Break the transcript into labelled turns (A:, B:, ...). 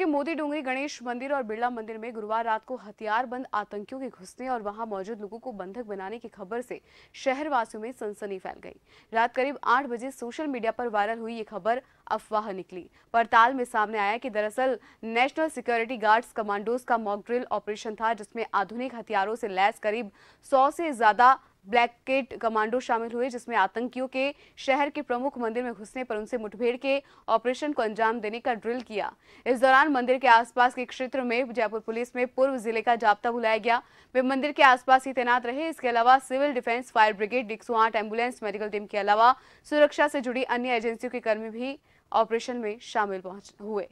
A: के मोदी डूंगरी गणेश मंदिर और बिरला मंदिर में गुरुवार रात को हथियार बंद आतंकियों के घुसने और वहां मौजूद लोगों को बंधक बनाने की खबर से शहरवासियों में सनसनी फैल गई रात करीब आठ बजे सोशल मीडिया पर वायरल हुई ये खबर अफवाह निकली पड़ताल में सामने आया कि दरअसल नेशनल सिक्योरिटी गार्ड्स कमांडोज का मॉकड्रिल ऑपरेशन था जिसमें आधुनिक हथियारों से लैस करीब सौ से ज्यादा ब्लैक किट कमांडो शामिल हुए जिसमें आतंकियों के शहर के प्रमुख मंदिर में घुसने पर उनसे मुठभेड़ के ऑपरेशन को अंजाम देने का ड्रिल किया इस दौरान मंदिर के आसपास के क्षेत्र में जयपुर पुलिस में पूर्व जिले का जाप्ता बुलाया गया वे मंदिर के आसपास ही तैनात रहे इसके अलावा सिविल डिफेंस फायर ब्रिगेड एक एम्बुलेंस मेडिकल टीम के अलावा सुरक्षा से जुड़ी अन्य एजेंसियों के कर्मी भी ऑपरेशन में शामिल हुए